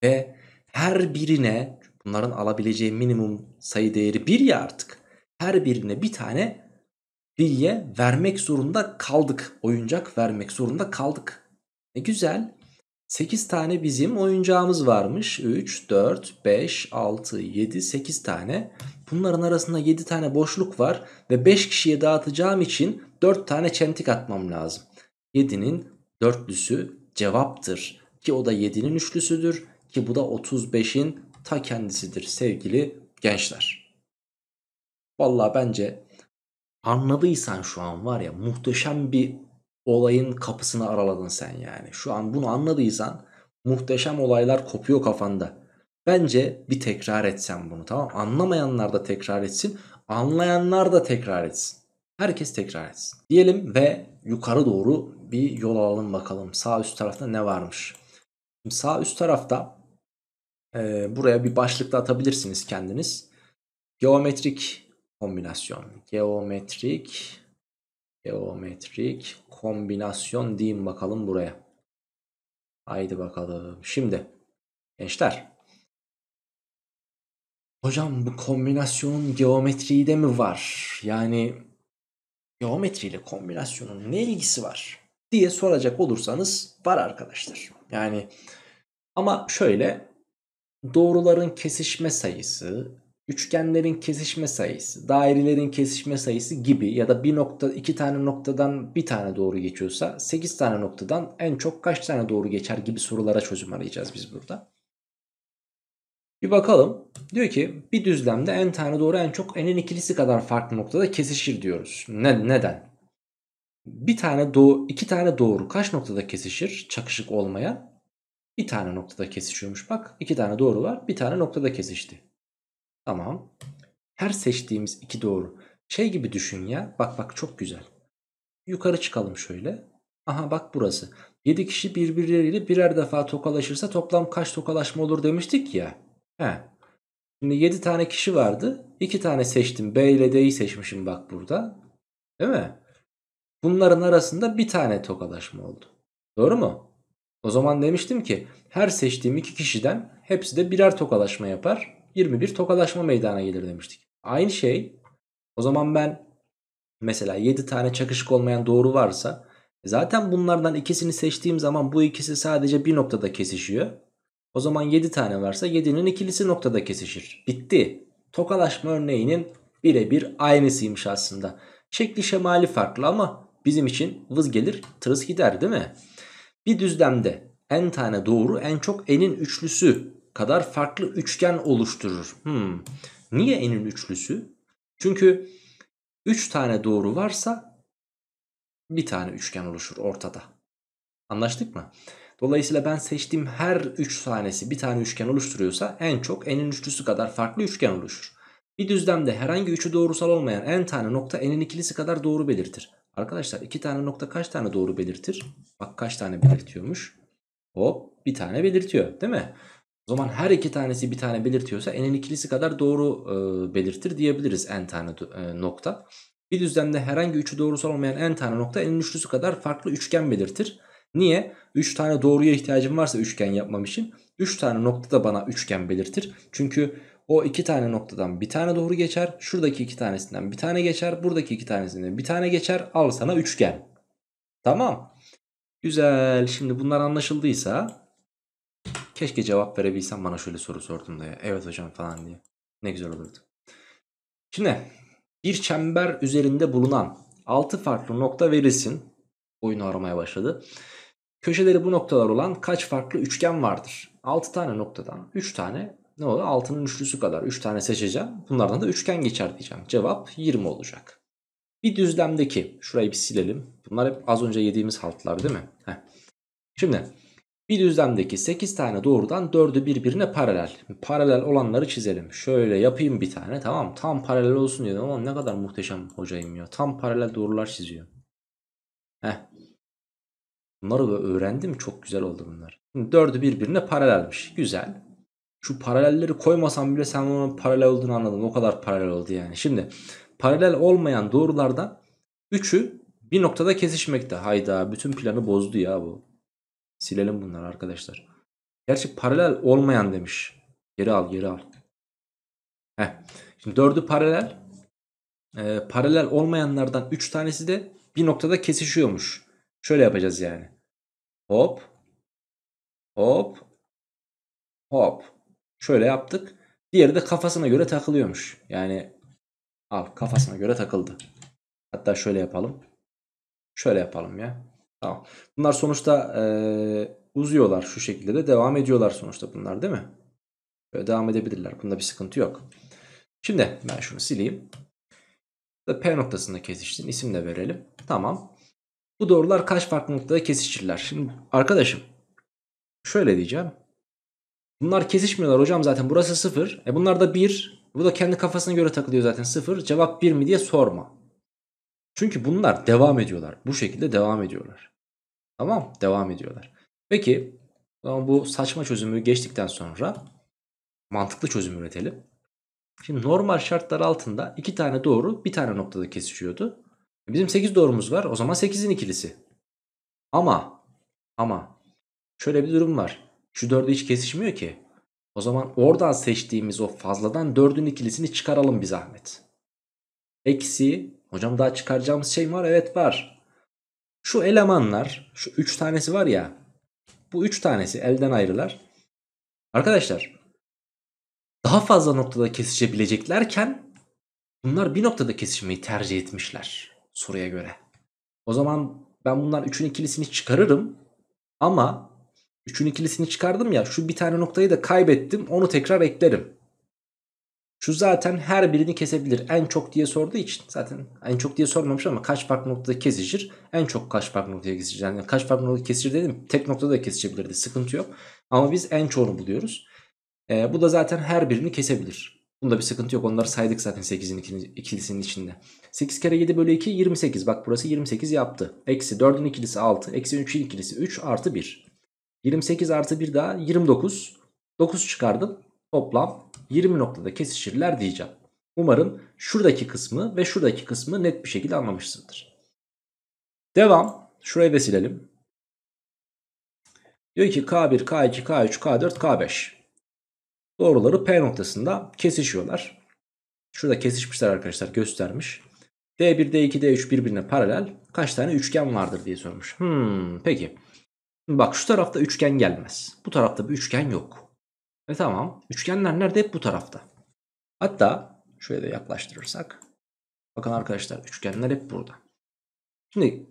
Ve her birine Bunların alabileceği minimum sayı değeri 1 ya artık. Her birine bir tane bilye vermek zorunda kaldık. Oyuncak vermek zorunda kaldık. Ne güzel. 8 tane bizim oyuncağımız varmış. 3, 4, 5, 6, 7, 8 tane. Bunların arasında 7 tane boşluk var. Ve 5 kişiye dağıtacağım için 4 tane çentik atmam lazım. 7'nin dörtlüsü cevaptır. Ki o da 7'nin üçlüsüdür. Ki bu da 35'in ta kendisidir sevgili gençler. Vallahi bence anladıysan şu an var ya muhteşem bir olayın kapısını araladın sen yani. Şu an bunu anladıysan muhteşem olaylar kopuyor kafanda. Bence bir tekrar etsen bunu tamam. Anlamayanlar da tekrar etsin. Anlayanlar da tekrar etsin. Herkes tekrar etsin. Diyelim ve yukarı doğru bir yol alalım bakalım. Sağ üst tarafta ne varmış? Şimdi sağ üst tarafta e, buraya bir başlıkta atabilirsiniz kendiniz. Geometrik kombinasyon. Geometrik geometrik kombinasyon diyeyim bakalım buraya. Haydi bakalım. Şimdi gençler. Hocam bu kombinasyon geometride mi var? Yani geometriyle kombinasyonun ne ilgisi var diye soracak olursanız var arkadaşlar. Yani ama şöyle doğruların kesişme sayısı, üçgenlerin kesişme sayısı, dairelerin kesişme sayısı gibi ya da bir nokta iki tane noktadan bir tane doğru geçiyorsa 8 tane noktadan en çok kaç tane doğru geçer gibi sorulara çözüm arayacağız biz burada. Bir bakalım. Diyor ki bir düzlemde en tane doğru en çok n'in ikilisi kadar farklı noktada kesişir diyoruz. Ne, neden? Bir tane doğru, iki tane doğru kaç noktada kesişir çakışık olmayan? Bir tane noktada kesişiyormuş bak. iki tane doğru var. Bir tane noktada kesişti. Tamam. Her seçtiğimiz iki doğru. Şey gibi düşün ya. Bak bak çok güzel. Yukarı çıkalım şöyle. Aha bak burası. 7 kişi birbirleriyle birer defa tokalaşırsa toplam kaç tokalaşma olur demiştik ya. He. Şimdi 7 tane kişi vardı. 2 tane seçtim. B ile D'yi seçmişim bak burada. Değil mi? Bunların arasında bir tane tokalaşma oldu. Doğru mu? O zaman demiştim ki her seçtiğim iki kişiden hepsi de birer tokalaşma yapar. 21 tokalaşma meydana gelir demiştik. Aynı şey o zaman ben mesela 7 tane çakışık olmayan doğru varsa e zaten bunlardan ikisini seçtiğim zaman bu ikisi sadece bir noktada kesişiyor. O zaman 7 tane varsa 7'nin ikilisi noktada kesişir. Bitti. Tokalaşma örneğinin birebir aynısıymış aslında. Şekli şemali farklı ama bizim için vız gelir tırıs gider değil mi? Bir düzlemde n tane doğru en çok n'in üçlüsü kadar farklı üçgen oluşturur. Hmm. Niye n'in üçlüsü? Çünkü 3 tane doğru varsa bir tane üçgen oluşur ortada. Anlaştık mı? Dolayısıyla ben seçtiğim her 3 tanesi bir tane üçgen oluşturuyorsa en çok n'in üçlüsü kadar farklı üçgen oluşur. Bir düzlemde herhangi üçü doğrusal olmayan n tane nokta n'in ikilisi kadar doğru belirtir. Arkadaşlar iki tane nokta kaç tane doğru belirtir? Bak kaç tane belirtiyormuş. Hop bir tane belirtiyor değil mi? O zaman her iki tanesi bir tane belirtiyorsa n'in ikilisi kadar doğru e, belirtir diyebiliriz n tane e, nokta. Bir düzlemde herhangi üçü doğrusu olmayan n tane nokta n'in üçlüsü kadar farklı üçgen belirtir. Niye? 3 tane doğruya ihtiyacım varsa üçgen yapmam için 3 tane nokta da bana üçgen belirtir. Çünkü o iki tane noktadan bir tane doğru geçer. Şuradaki iki tanesinden bir tane geçer. Buradaki iki tanesinden bir tane geçer. Al sana üçgen. Tamam. Güzel. Şimdi bunlar anlaşıldıysa keşke cevap verebilsem bana şöyle soru sordum da ya. Evet hocam falan diye. Ne güzel olurdu. Şimdi bir çember üzerinde bulunan 6 farklı nokta verilsin. Oyunu aramaya başladı. Köşeleri bu noktalar olan kaç farklı üçgen vardır? 6 tane noktadan 3 tane ne olur? Altının üçlüsü kadar. Üç tane seçeceğim. Bunlardan da üçgen geçer diyeceğim. Cevap 20 olacak. Bir düzlemdeki, şurayı bir silelim. Bunlar hep az önce yediğimiz haltlar değil mi? Heh. Şimdi bir düzlemdeki 8 tane doğrudan 4'ü birbirine paralel. Paralel olanları çizelim. Şöyle yapayım bir tane tamam Tam paralel olsun diyor ama ne kadar muhteşem hocayım ya. Tam paralel doğrular çiziyor. Heh. Bunları öğrendim. Çok güzel oldu bunlar. 4'ü birbirine paralelmiş. Güzel şu paralelleri koymasam bile sen onun paralel olduğunu anladın. O kadar paralel oldu yani. Şimdi paralel olmayan doğrulardan 3'ü bir noktada kesişmekte. Hayda bütün planı bozdu ya bu. Silelim bunları arkadaşlar. Gerçi paralel olmayan demiş. Geri al geri al. Heh. Şimdi dördü paralel. Ee, paralel olmayanlardan 3 tanesi de bir noktada kesişiyormuş. Şöyle yapacağız yani. Hop. Hop. Hop. Şöyle yaptık. Diğeri de kafasına göre takılıyormuş. Yani abi kafasına göre takıldı. Hatta şöyle yapalım. Şöyle yapalım ya. Tamam. Bunlar sonuçta e, uzuyorlar şu şekilde de devam ediyorlar sonuçta bunlar değil mi? Böyle devam edebilirler. Bunda bir sıkıntı yok. Şimdi ben şunu sileyim. P noktasında kesiştin. İsim de verelim. Tamam. Bu doğrular kaç farklı noktada kesişirler? Şimdi arkadaşım şöyle diyeceğim. Bunlar kesişmiyorlar hocam zaten burası 0. E bunlar da 1. Bu da kendi kafasına göre takılıyor zaten 0. Cevap 1 mi diye sorma. Çünkü bunlar devam ediyorlar. Bu şekilde devam ediyorlar. Tamam devam ediyorlar. Peki bu saçma çözümü geçtikten sonra mantıklı çözüm üretelim. Şimdi normal şartlar altında iki tane doğru bir tane noktada kesişiyordu. Bizim 8 doğrumuz var. O zaman 8'in ikilisi. Ama ama şöyle bir durum var. Şu dördü hiç kesişmiyor ki. O zaman oradan seçtiğimiz o fazladan dördün ikilisini çıkaralım bir zahmet. Eksi. Hocam daha çıkaracağımız şey mi var? Evet var. Şu elemanlar şu üç tanesi var ya. Bu üç tanesi elden ayrılar. Arkadaşlar daha fazla noktada kesişebileceklerken bunlar bir noktada kesişmeyi tercih etmişler soruya göre. O zaman ben bunların üçün ikilisini çıkarırım ama 3'ün ikilisini çıkardım ya şu bir tane noktayı da kaybettim onu tekrar eklerim. Şu zaten her birini kesebilir. En çok diye sorduğu için zaten en çok diye sormamış ama kaç farklı noktada kesişir? En çok kaç farklı noktada kesişir? Yani kaç farklı noktada kesişir dedim. Tek noktada da kesişebilirdi. Sıkıntı yok. Ama biz en çoğunu buluyoruz. Ee, bu da zaten her birini kesebilir. Bunda bir sıkıntı yok. Onları saydık zaten 8'in ikilisinin içinde. 8 kere 7 bölü 2 28. Bak burası 28 yaptı. Eksi 4'ün ikilisi 6. Eksi 3'ün ikilisi 3 artı 1. 28 artı 1 daha 29. 9 çıkardım. Toplam 20 noktada kesişirler diyeceğim. Umarım şuradaki kısmı ve şuradaki kısmı net bir şekilde anlamışsındır. Devam. Şurayı da silelim. Diyor ki K1, K2, K3, K4, K5. Doğruları P noktasında kesişiyorlar. Şurada kesişmişler arkadaşlar göstermiş. D1, D2, D3 birbirine paralel kaç tane üçgen vardır diye sormuş. Hmm, peki. Peki. Bak şu tarafta üçgen gelmez. Bu tarafta bir üçgen yok. E tamam. Üçgenler nerede? Hep bu tarafta. Hatta şöyle de yaklaştırırsak. Bakın arkadaşlar üçgenler hep burada. Şimdi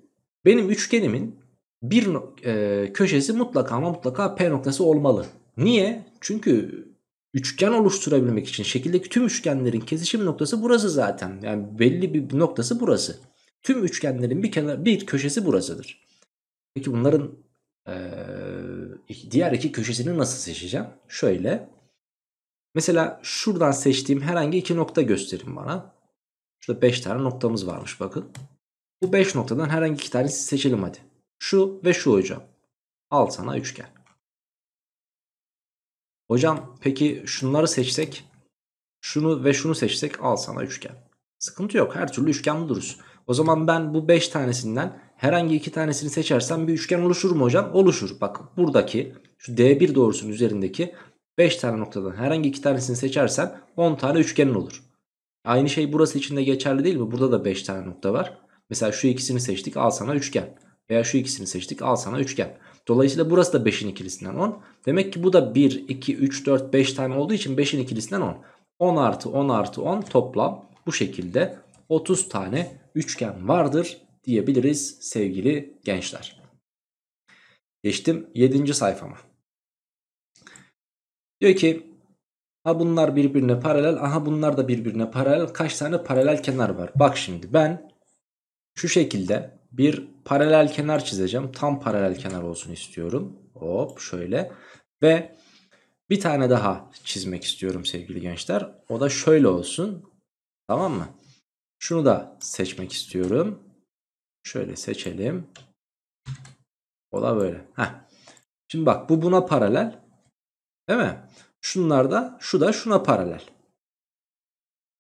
benim üçgenimin bir e, köşesi mutlaka ama mutlaka P noktası olmalı. Niye? Çünkü üçgen oluşturabilmek için şekildeki tüm üçgenlerin kesişim noktası burası zaten. Yani belli bir noktası burası. Tüm üçgenlerin bir kenar bir köşesi burasıdır. Peki bunların ee, diğer iki köşesini nasıl seçeceğim? Şöyle. Mesela şuradan seçtiğim herhangi iki nokta gösterin bana. Şurada 5 tane noktamız varmış bakın. Bu 5 noktadan herhangi iki tanesi seçelim hadi. Şu ve şu hocam. Al sana üçgen. Hocam peki şunları seçsek şunu ve şunu seçsek al sana üçgen. Sıkıntı yok her türlü üçgen buluruz. O zaman ben bu 5 tanesinden Herhangi iki tanesini seçersem bir üçgen oluşur mu hocam? Oluşur. Bak buradaki şu D1 doğrusunun üzerindeki 5 tane noktadan herhangi iki tanesini seçersem 10 tane üçgenin olur. Aynı şey burası için de geçerli değil mi? Burada da 5 tane nokta var. Mesela şu ikisini seçtik al sana üçgen. Veya şu ikisini seçtik al sana üçgen. Dolayısıyla burası da 5'in ikilisinden 10. Demek ki bu da 1, 2, 3, 4, 5 tane olduğu için 5'in ikilisinden 10. 10 artı 10 artı 10 toplam bu şekilde 30 tane üçgen vardır diyebiliriz sevgili gençler. Geçtim 7. sayfama. Diyor ki ha bunlar birbirine paralel aha bunlar da birbirine paralel kaç tane paralel kenar var. Bak şimdi ben şu şekilde bir paralel kenar çizeceğim. Tam paralel kenar olsun istiyorum. Hop şöyle ve bir tane daha çizmek istiyorum sevgili gençler. O da şöyle olsun. Tamam mı? Şunu da seçmek istiyorum. Şöyle seçelim. Ola böyle. Heh. Şimdi bak bu buna paralel. Değil mi? Şunlar da şu da şuna paralel.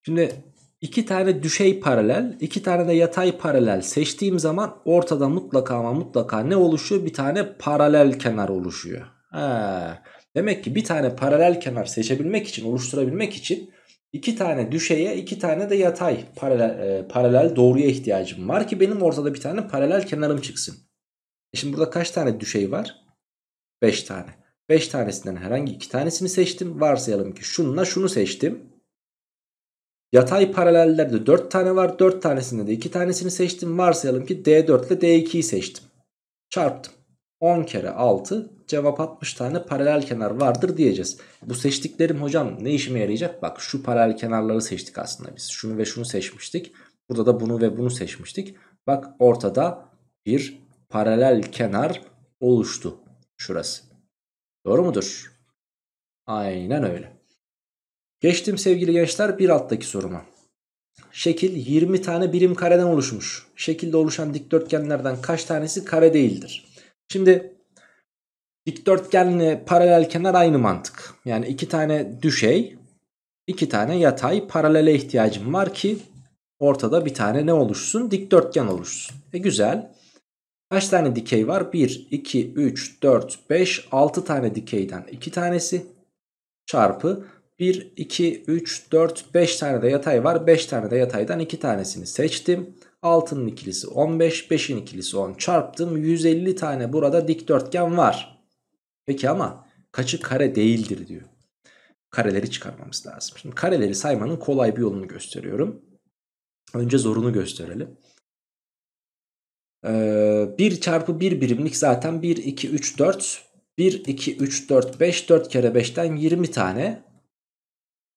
Şimdi iki tane düşey paralel, iki tane de yatay paralel seçtiğim zaman ortada mutlaka ama mutlaka ne oluşuyor? Bir tane paralel kenar oluşuyor. He. Demek ki bir tane paralel kenar seçebilmek için, oluşturabilmek için İki tane düşeye iki tane de yatay paralel, e, paralel doğruya ihtiyacım var ki benim ortada bir tane paralel kenarım çıksın. E şimdi burada kaç tane düşey var? Beş tane. Beş tanesinden herhangi iki tanesini seçtim. Varsayalım ki şununla şunu seçtim. Yatay paralellerde dört tane var. Dört tanesinde de iki tanesini seçtim. Varsayalım ki D4 ile D2'yi seçtim. Çarptım. 10 kere 6 cevap 60 tane paralel kenar vardır diyeceğiz. Bu seçtiklerim hocam ne işime yarayacak? Bak şu paralel kenarları seçtik aslında biz. Şunu ve şunu seçmiştik. Burada da bunu ve bunu seçmiştik. Bak ortada bir paralel kenar oluştu. Şurası. Doğru mudur? Aynen öyle. Geçtim sevgili gençler bir alttaki soruma. Şekil 20 tane birim kareden oluşmuş. Şekilde oluşan dikdörtgenlerden kaç tanesi kare değildir? Şimdi Dikdörtgenle paralel kenar aynı mantık. Yani iki tane düşey, iki tane yatay paralele ihtiyacım var ki ortada bir tane ne oluşsun? Dikdörtgen oluşsun. E güzel. Kaç tane dikey var? 1, 2, 3, 4, 5, 6 tane dikeyden 2 tanesi çarpı 1, 2, 3, 4, 5 tane de yatay var. 5 tane de yataydan 2 tanesini seçtim. 6'nın ikilisi 15, 5'in ikilisi 10 çarptım. 150 tane burada dikdörtgen var. Peki ama kaçı kare değildir diyor. Kareleri çıkarmamız lazım. Şimdi kareleri saymanın kolay bir yolunu gösteriyorum. Önce zorunu gösterelim. Ee, 1 çarpı 1 birimlik zaten 1, 2, 3, 4. 1, 2, 3, 4, 5. 4 kere 5'ten 20 tane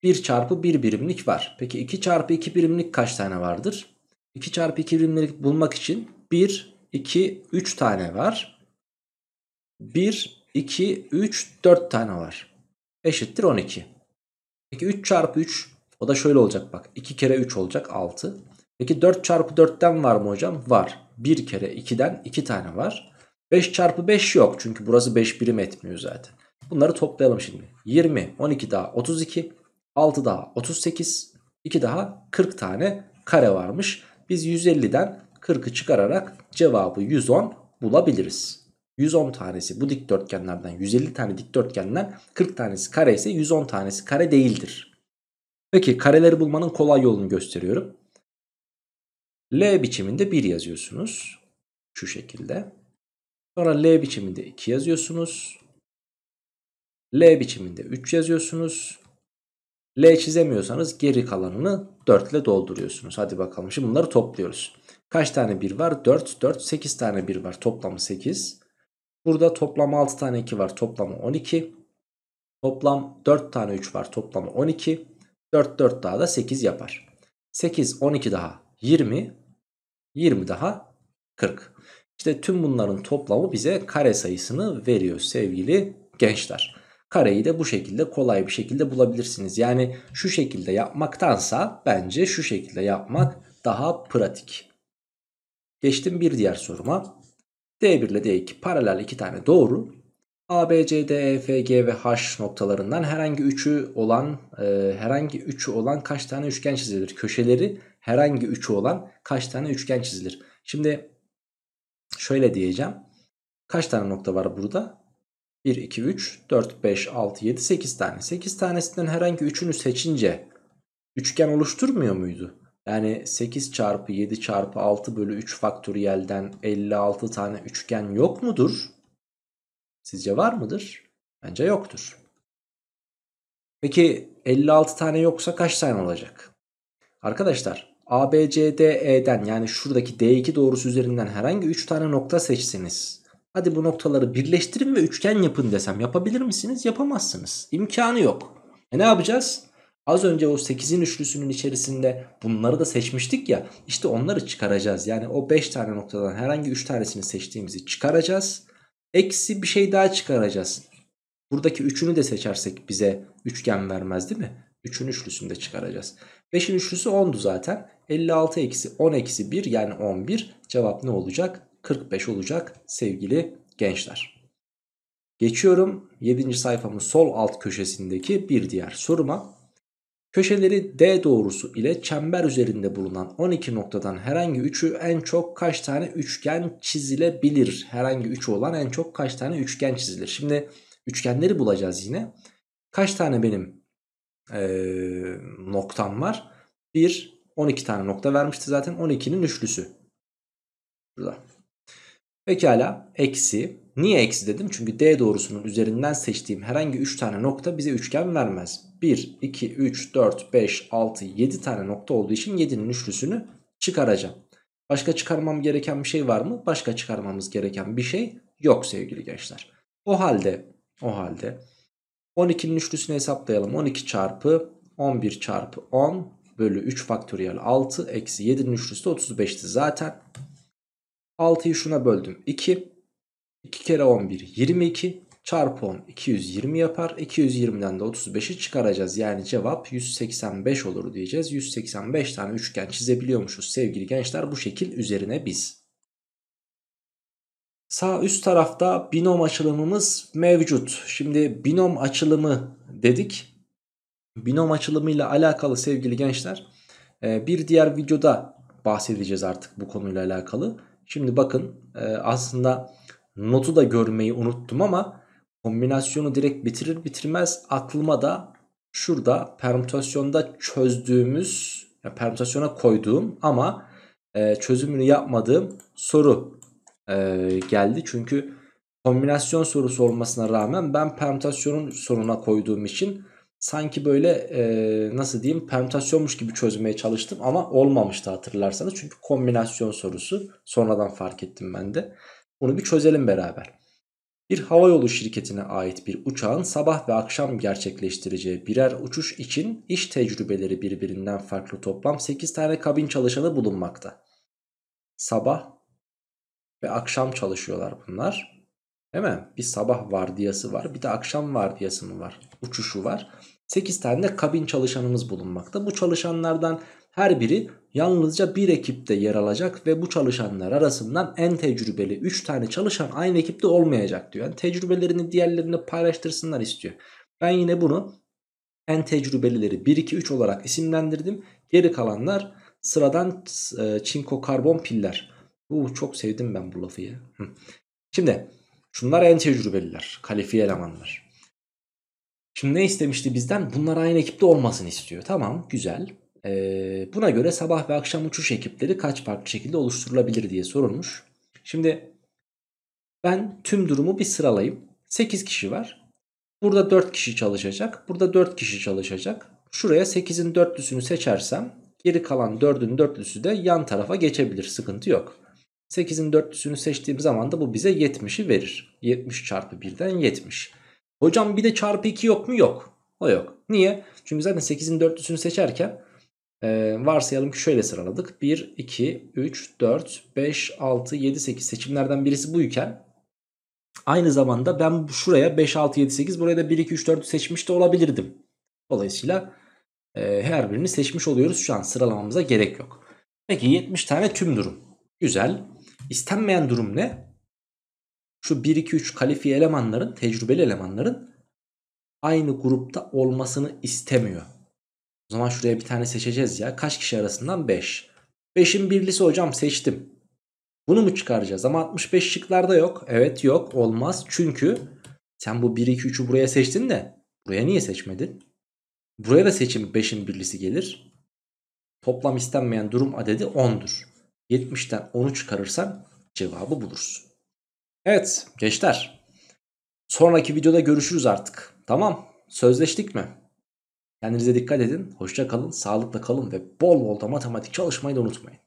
1 çarpı 1 birimlik var. Peki 2 çarpı 2 birimlik kaç tane vardır? 2 çarpı 2 birimlik bulmak için 1, 2, 3 tane var. 1, 2, 3, 4 tane var. Eşittir 12. Peki 3 çarpı 3 o da şöyle olacak bak. 2 kere 3 olacak 6. Peki 4 çarpı 4'ten var mı hocam? Var. 1 kere 2'den 2 tane var. 5 çarpı 5 yok. Çünkü burası 5 birim etmiyor zaten. Bunları toplayalım şimdi. 20, 12 daha 32, 6 daha 38, 2 daha 40 tane kare varmış. Biz 150'den 40'ı çıkararak cevabı 110 bulabiliriz. 110 tanesi bu dikdörtgenlerden 150 tane dikdörtgenden 40 tanesi kare ise 110 tanesi kare değildir. Peki kareleri bulmanın kolay yolunu gösteriyorum. L biçiminde 1 yazıyorsunuz. Şu şekilde. Sonra L biçiminde 2 yazıyorsunuz. L biçiminde 3 yazıyorsunuz. L çizemiyorsanız geri kalanını 4 ile dolduruyorsunuz. Hadi bakalım şimdi bunları topluyoruz. Kaç tane 1 var? 4, 4, 8 tane 1 var. Toplamı 8. Burada toplam 6 tane 2 var toplamı 12. Toplam 4 tane 3 var toplamı 12. 4 4 daha da 8 yapar. 8 12 daha 20. 20 daha 40. İşte tüm bunların toplamı bize kare sayısını veriyor sevgili gençler. Kareyi de bu şekilde kolay bir şekilde bulabilirsiniz. Yani şu şekilde yapmaktansa bence şu şekilde yapmak daha pratik. Geçtim bir diğer soruma. D1 ile D2 paralel iki tane doğru. A, B, C, D, E, F, G ve H noktalarından herhangi üçü olan e, herhangi üçü olan kaç tane üçgen çizilir? Köşeleri herhangi üçü olan kaç tane üçgen çizilir? Şimdi şöyle diyeceğim. Kaç tane nokta var burada? 1, 2, 3, 4, 5, 6, 7, 8 tane. 8 tanesinden herhangi üçünü seçince üçgen oluşturmuyor muydu? Yani 8 çarpı 7 çarpı 6 bölü 3 faktöriyelden 56 tane üçgen yok mudur? Sizce var mıdır? Bence yoktur. Peki 56 tane yoksa kaç tane olacak? Arkadaşlar ABCDE'den yani şuradaki D2 doğrusu üzerinden herhangi 3 tane nokta seçsiniz. Hadi bu noktaları birleştirin ve üçgen yapın desem yapabilir misiniz? Yapamazsınız. İmkanı yok. E ne yapacağız? Az önce o 8'in üçlüsünün içerisinde bunları da seçmiştik ya işte onları çıkaracağız. Yani o 5 tane noktadan herhangi 3 tanesini seçtiğimizi çıkaracağız. Eksi bir şey daha çıkaracağız. Buradaki 3'ünü de seçersek bize üçgen vermez değil mi? 3'ün üçlüsünü de çıkaracağız. 5'in üçlüsü 10'du zaten. 56 eksi 10 eksi 1 yani 11 cevap ne olacak? 45 olacak sevgili gençler. Geçiyorum 7. sayfamın sol alt köşesindeki bir diğer soruma. Köşeleri D doğrusu ile çember üzerinde bulunan 12 noktadan herhangi 3'ü en çok kaç tane üçgen çizilebilir? Herhangi 3 olan en çok kaç tane üçgen çizilir? Şimdi üçgenleri bulacağız yine. Kaç tane benim ee, noktam var? 1, 12 tane nokta vermişti zaten 12'nin üçlüsü. Burada. Pekala eksi. Niye eksi dedim? Çünkü D doğrusunun üzerinden seçtiğim herhangi 3 tane nokta bize üçgen vermez. 1, 2, 3, 4, 5, 6, 7 tane nokta olduğu için 7'nin üçlüsünü çıkaracağım. Başka çıkarmam gereken bir şey var mı? Başka çıkarmamız gereken bir şey yok sevgili gençler. O halde, o halde 12'nin üçlüsünü hesaplayalım. 12 çarpı 11 çarpı 10 bölü 3 faktöriyel 6 eksi 7'nin üçlüsü de 35'ti zaten. 6'yı şuna böldüm 2. 2 kere 11 22 çarpı 10 220 yapar. 220'den de 35'i çıkaracağız. Yani cevap 185 olur diyeceğiz. 185 tane üçgen çizebiliyormuşuz sevgili gençler bu şekil üzerine biz. Sağ üst tarafta binom açılımımız mevcut. Şimdi binom açılımı dedik. Binom açılımıyla alakalı sevgili gençler e, bir diğer videoda bahsedeceğiz artık bu konuyla alakalı. Şimdi bakın e, aslında notu da görmeyi unuttum ama kombinasyonu direkt bitirir bitirmez aklıma da şurada permütasyonda çözdüğümüz permütasyona koyduğum ama e, çözümünü yapmadığım soru e, geldi. Çünkü kombinasyon sorusu olmasına rağmen ben permütasyonun soruna koyduğum için sanki böyle e, nasıl diyeyim permütasyonmuş gibi çözmeye çalıştım ama olmamıştı hatırlarsanız. Çünkü kombinasyon sorusu sonradan fark ettim ben de. Bunu bir çözelim beraber. Bir havayolu şirketine ait bir uçağın sabah ve akşam gerçekleştireceği birer uçuş için iş tecrübeleri birbirinden farklı toplam 8 tane kabin çalışanı bulunmakta. Sabah ve akşam çalışıyorlar bunlar. Değil mi? Bir sabah vardiyası var bir de akşam vardiyası mı var? Uçuşu var. 8 tane de kabin çalışanımız bulunmakta. Bu çalışanlardan her biri yalnızca bir ekipte yer alacak ve bu çalışanlar arasından en tecrübeli 3 tane çalışan aynı ekipte olmayacak diyor. Yani tecrübelerini diğerlerine paylaştırsınlar istiyor. Ben yine bunu en tecrübelileri 1 2 3 olarak isimlendirdim. Geri kalanlar sıradan e, çinko karbon piller. Bu çok sevdim ben bu lafı ya. Şimdi şunlar en tecrübeliler, kalifiye elemanlar. Şimdi ne istemişti bizden? Bunlar aynı ekipte olmasını istiyor. Tamam güzel. Ee, buna göre sabah ve akşam uçuş ekipleri kaç farklı şekilde oluşturulabilir diye sorulmuş. Şimdi ben tüm durumu bir sıralayayım. 8 kişi var. Burada 4 kişi çalışacak. Burada 4 kişi çalışacak. Şuraya 8'in dörtlüsünü seçersem geri kalan 4'ün dörtlüsü de yan tarafa geçebilir. Sıkıntı yok. 8'in dörtlüsünü seçtiğim zaman da bu bize 70'i verir. 70 çarpı 1'den 70. Hocam bir de çarpı 2 yok mu? Yok. O yok. Niye? Çünkü zaten 8'in 4'lüsünü seçerken e, varsayalım ki şöyle sıraladık. 1, 2, 3, 4, 5, 6, 7, 8 seçimlerden birisi buyken aynı zamanda ben şuraya 5, 6, 7, 8 buraya da 1, 2, 3, 4 seçmiş de olabilirdim. Dolayısıyla e, her birini seçmiş oluyoruz. Şu an sıralamamıza gerek yok. Peki 70 tane tüm durum. Güzel. İstenmeyen durum ne? şu 1-2-3 kalifiye elemanların, tecrübeli elemanların aynı grupta olmasını istemiyor. O zaman şuraya bir tane seçeceğiz ya. Kaç kişi arasından? 5. 5'in birlisi hocam seçtim. Bunu mu çıkaracağız? Ama 65 şıklarda yok. Evet yok olmaz. Çünkü sen bu 1-2-3'ü buraya seçtin de buraya niye seçmedin? Buraya da seçim 5'in birlisi gelir. Toplam istenmeyen durum adedi 10'dur. 70'ten 10'u çıkarırsan cevabı bulursun. Evet gençler. Sonraki videoda görüşürüz artık. Tamam sözleştik mi? Kendinize dikkat edin. Hoşça kalın, sağlıkla kalın ve bol bol da matematik çalışmayı da unutmayın.